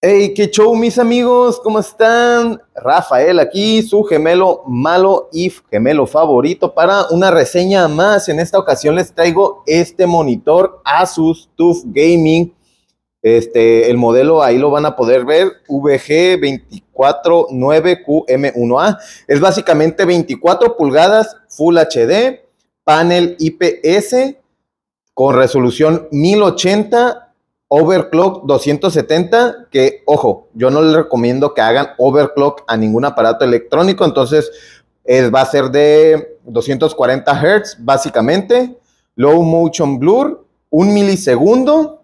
Hey, qué show, mis amigos, ¿cómo están? Rafael aquí, su gemelo malo y gemelo favorito para una reseña más. En esta ocasión les traigo este monitor Asus TUF Gaming. Este, el modelo ahí lo van a poder ver, VG249QM1A. Es básicamente 24 pulgadas Full HD, panel IPS con resolución 1080 Overclock 270, que ojo, yo no le recomiendo que hagan overclock a ningún aparato electrónico, entonces es, va a ser de 240 Hz básicamente, low motion blur, un milisegundo,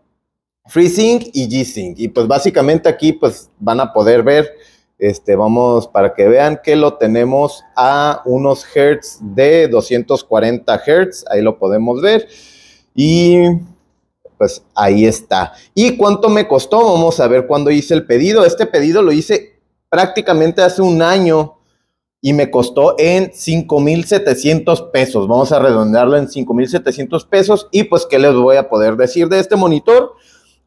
freezing y G-Sync. Y pues básicamente aquí pues van a poder ver, este, vamos para que vean que lo tenemos a unos Hz de 240 Hz, ahí lo podemos ver. Y pues ahí está. ¿Y cuánto me costó? Vamos a ver cuándo hice el pedido. Este pedido lo hice prácticamente hace un año y me costó en 5.700 pesos. Vamos a redondearlo en 5.700 pesos. Y pues, ¿qué les voy a poder decir de este monitor?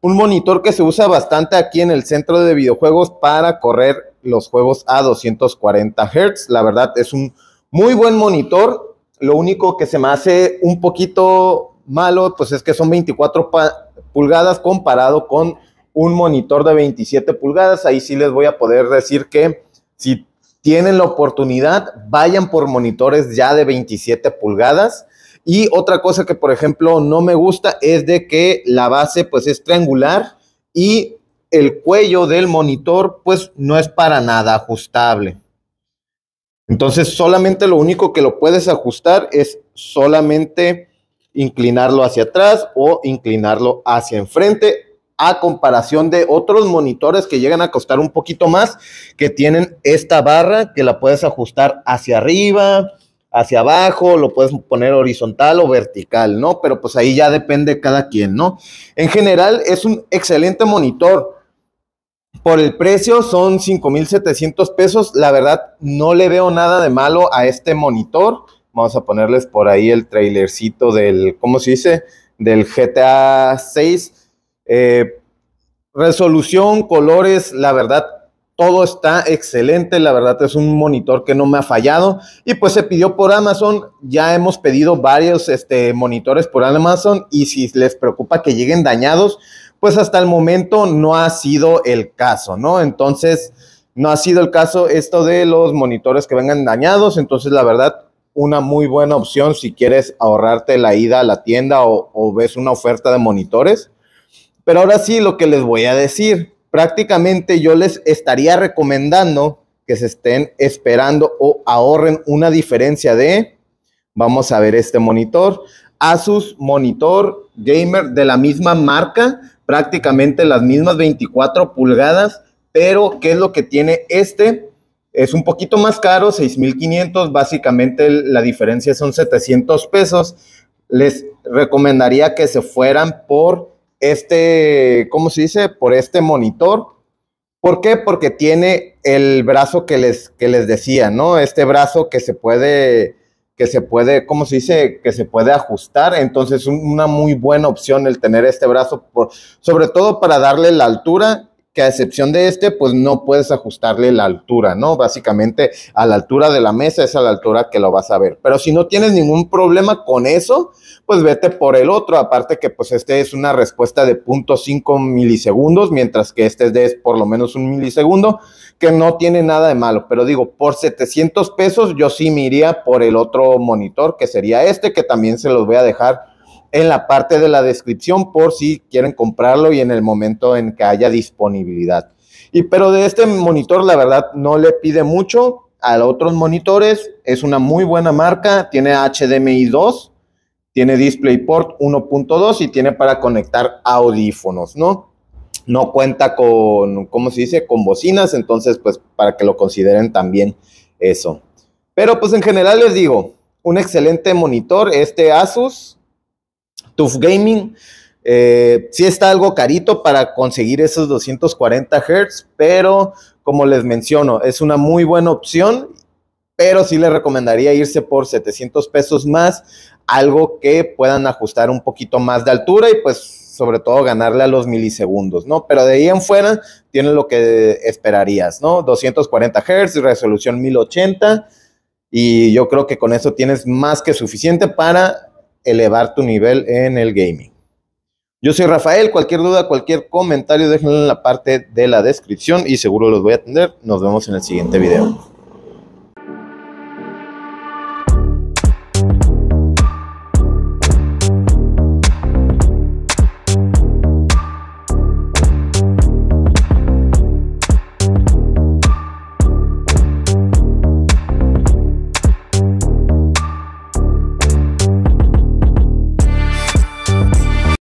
Un monitor que se usa bastante aquí en el centro de videojuegos para correr los juegos a 240 Hz. La verdad es un muy buen monitor. Lo único que se me hace un poquito malo, pues es que son 24 pulgadas comparado con un monitor de 27 pulgadas. Ahí sí les voy a poder decir que si tienen la oportunidad, vayan por monitores ya de 27 pulgadas. Y otra cosa que, por ejemplo, no me gusta es de que la base pues es triangular y el cuello del monitor pues no es para nada ajustable. Entonces solamente lo único que lo puedes ajustar es solamente inclinarlo hacia atrás o inclinarlo hacia enfrente a comparación de otros monitores que llegan a costar un poquito más, que tienen esta barra que la puedes ajustar hacia arriba, hacia abajo, lo puedes poner horizontal o vertical, ¿no? Pero pues ahí ya depende cada quien, ¿no? En general es un excelente monitor. Por el precio son 5.700 pesos. La verdad no le veo nada de malo a este monitor. Vamos a ponerles por ahí el trailercito del, ¿cómo se dice? Del GTA 6. Eh, resolución, colores, la verdad, todo está excelente, la verdad es un monitor que no me ha fallado y pues se pidió por Amazon, ya hemos pedido varios este, monitores por Amazon y si les preocupa que lleguen dañados, pues hasta el momento no ha sido el caso, ¿no? Entonces, no ha sido el caso esto de los monitores que vengan dañados, entonces la verdad una muy buena opción si quieres ahorrarte la ida a la tienda o, ves una oferta de monitores. Pero ahora sí, lo que les voy a decir, prácticamente yo les estaría recomendando que se estén esperando o ahorren una diferencia de, vamos a ver este monitor, Asus monitor gamer de la misma marca, prácticamente las mismas 24 pulgadas, pero ¿qué es lo que tiene este? Es un poquito más caro, 6.500, básicamente la diferencia son 700 pesos. Les recomendaría que se fueran por este, ¿cómo se dice? Por este monitor. ¿Por qué? Porque tiene el brazo que les, que les decía, ¿no? Este brazo que se puede, que se puede, ¿cómo se dice? Que se puede ajustar. Entonces, una muy buena opción el tener este brazo, por, sobre todo para darle la altura que a excepción de este, pues no puedes ajustarle la altura, ¿no? Básicamente a la altura de la mesa es a la altura que lo vas a ver. Pero si no tienes ningún problema con eso, pues vete por el otro. Aparte que pues este es una respuesta de 0.5 milisegundos, mientras que este es de por lo menos un milisegundo, que no tiene nada de malo. Pero digo, por 700 pesos yo sí me iría por el otro monitor, que sería este, que también se los voy a dejar en la parte de la descripción por si quieren comprarlo y en el momento en que haya disponibilidad. Y pero de este monitor la verdad no le pide mucho a otros monitores, es una muy buena marca, tiene HDMI 2, tiene DisplayPort 1.2 y tiene para conectar audífonos, ¿no? No cuenta con, ¿cómo se dice? Con bocinas, entonces pues para que lo consideren también eso. Pero pues en general les digo, un excelente monitor, este Asus, Tuf Gaming. Eh, sí está algo carito para conseguir esos 240 Hz, pero como les menciono, es una muy buena opción, pero sí les recomendaría irse por 700 pesos más, algo que puedan ajustar un poquito más de altura y pues sobre todo ganarle a los milisegundos, ¿no? Pero de ahí en fuera tienen lo que esperarías, ¿no? 240 Hz, resolución 1080 y yo creo que con eso tienes más que suficiente para elevar tu nivel en el gaming. Yo soy Rafael, cualquier duda, cualquier comentario, déjenlo en la parte de la descripción y seguro los voy a atender. Nos vemos en el siguiente video.